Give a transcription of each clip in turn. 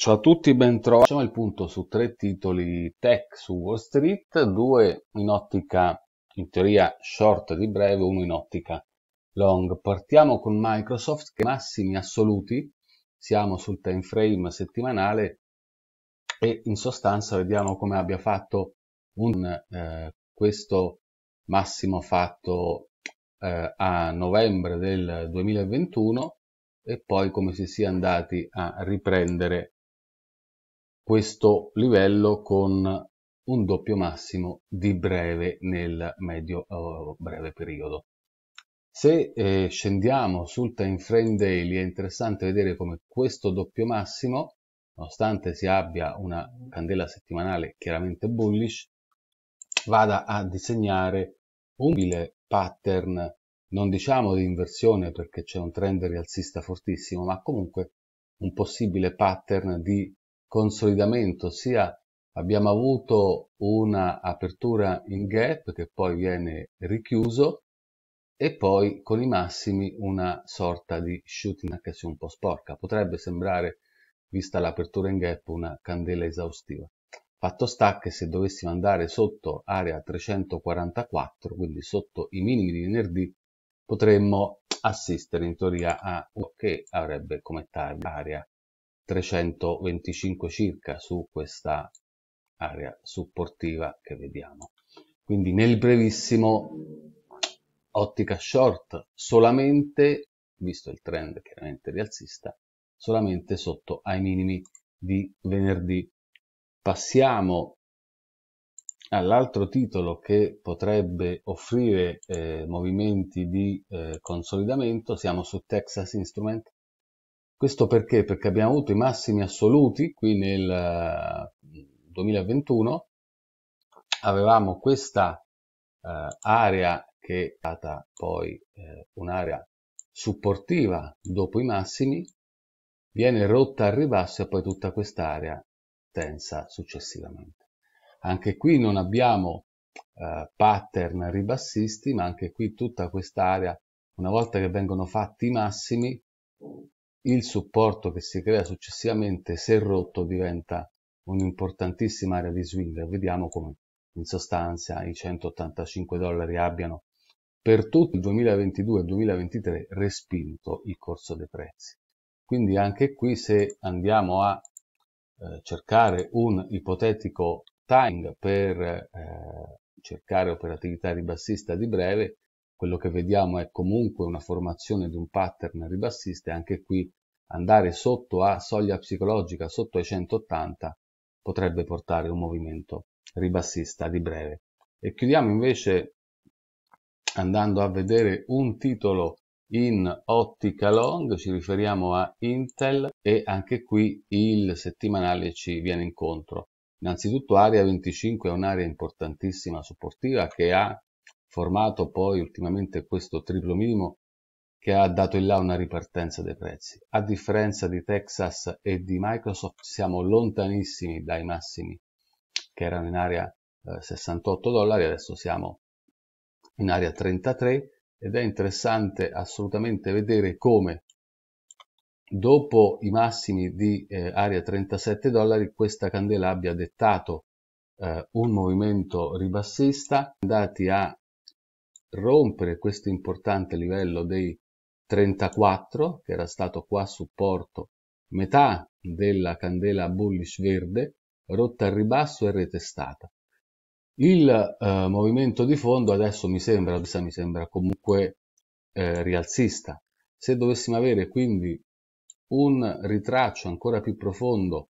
Ciao a tutti, bentrovati. Facciamo il punto su tre titoli tech su Wall Street, due in ottica, in teoria short di breve, uno in ottica long. Partiamo con Microsoft che massimi assoluti, siamo sul time frame settimanale e in sostanza vediamo come abbia fatto un, eh, questo massimo fatto eh, a novembre del 2021 e poi come si sia andati a riprendere questo livello con un doppio massimo di breve nel medio eh, breve periodo. Se eh, scendiamo sul time frame daily è interessante vedere come questo doppio massimo, nonostante si abbia una candela settimanale chiaramente bullish, vada a disegnare un pattern, non diciamo di inversione perché c'è un trend rialzista fortissimo, ma comunque un possibile pattern di consolidamento, ossia abbiamo avuto una apertura in gap che poi viene richiuso e poi con i massimi una sorta di shooting HC un po' sporca. Potrebbe sembrare, vista l'apertura in gap, una candela esaustiva. Fatto sta che se dovessimo andare sotto area 344, quindi sotto i minimi di venerdì, potremmo assistere in teoria a un che avrebbe come target area 325 circa su questa area supportiva che vediamo. Quindi nel brevissimo ottica short solamente, visto il trend chiaramente rialzista, solamente sotto ai minimi di venerdì. Passiamo all'altro titolo che potrebbe offrire eh, movimenti di eh, consolidamento, siamo su Texas Instrument questo perché? Perché abbiamo avuto i massimi assoluti qui nel 2021, eh, avevamo questa eh, area che è stata poi eh, un'area supportiva dopo i massimi, viene rotta al ribasso e poi tutta quest'area tensa successivamente. Anche qui non abbiamo eh, pattern ribassisti, ma anche qui tutta quest'area, una volta che vengono fatti i massimi, il supporto che si crea successivamente, se rotto, diventa un'importantissima area di swing. Vediamo come in sostanza i 185 dollari abbiano per tutto il 2022 e 2023 respinto il corso dei prezzi. Quindi anche qui se andiamo a eh, cercare un ipotetico time per eh, cercare operatività ribassista di breve, quello che vediamo è comunque una formazione di un pattern ribassista e anche qui andare sotto a soglia psicologica, sotto ai 180, potrebbe portare un movimento ribassista di breve. E chiudiamo invece andando a vedere un titolo in ottica long, ci riferiamo a Intel e anche qui il settimanale ci viene incontro. Innanzitutto area 25 è un'area importantissima supportiva che ha formato poi ultimamente questo triplo minimo che ha dato in là una ripartenza dei prezzi. A differenza di Texas e di Microsoft siamo lontanissimi dai massimi che erano in area 68 eh, dollari, adesso siamo in area 33 ed è interessante assolutamente vedere come dopo i massimi di eh, area 37 dollari questa candela abbia dettato eh, un movimento ribassista andati a rompere questo importante livello dei 34, che era stato qua supporto metà della candela bullish verde, rotta al ribasso e retestata. Il eh, movimento di fondo adesso mi sembra, mi sembra comunque eh, rialzista. Se dovessimo avere quindi un ritraccio ancora più profondo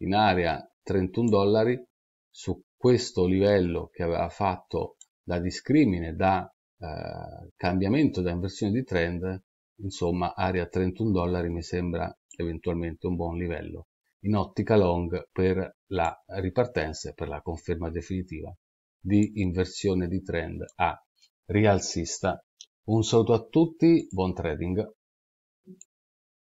in area 31 dollari, su questo livello che aveva fatto da discrimine, da eh, cambiamento da inversione di trend, insomma, area 31 dollari mi sembra eventualmente un buon livello in ottica long per la ripartenza e per la conferma definitiva di inversione di trend a rialzista. Un saluto a tutti, buon trading!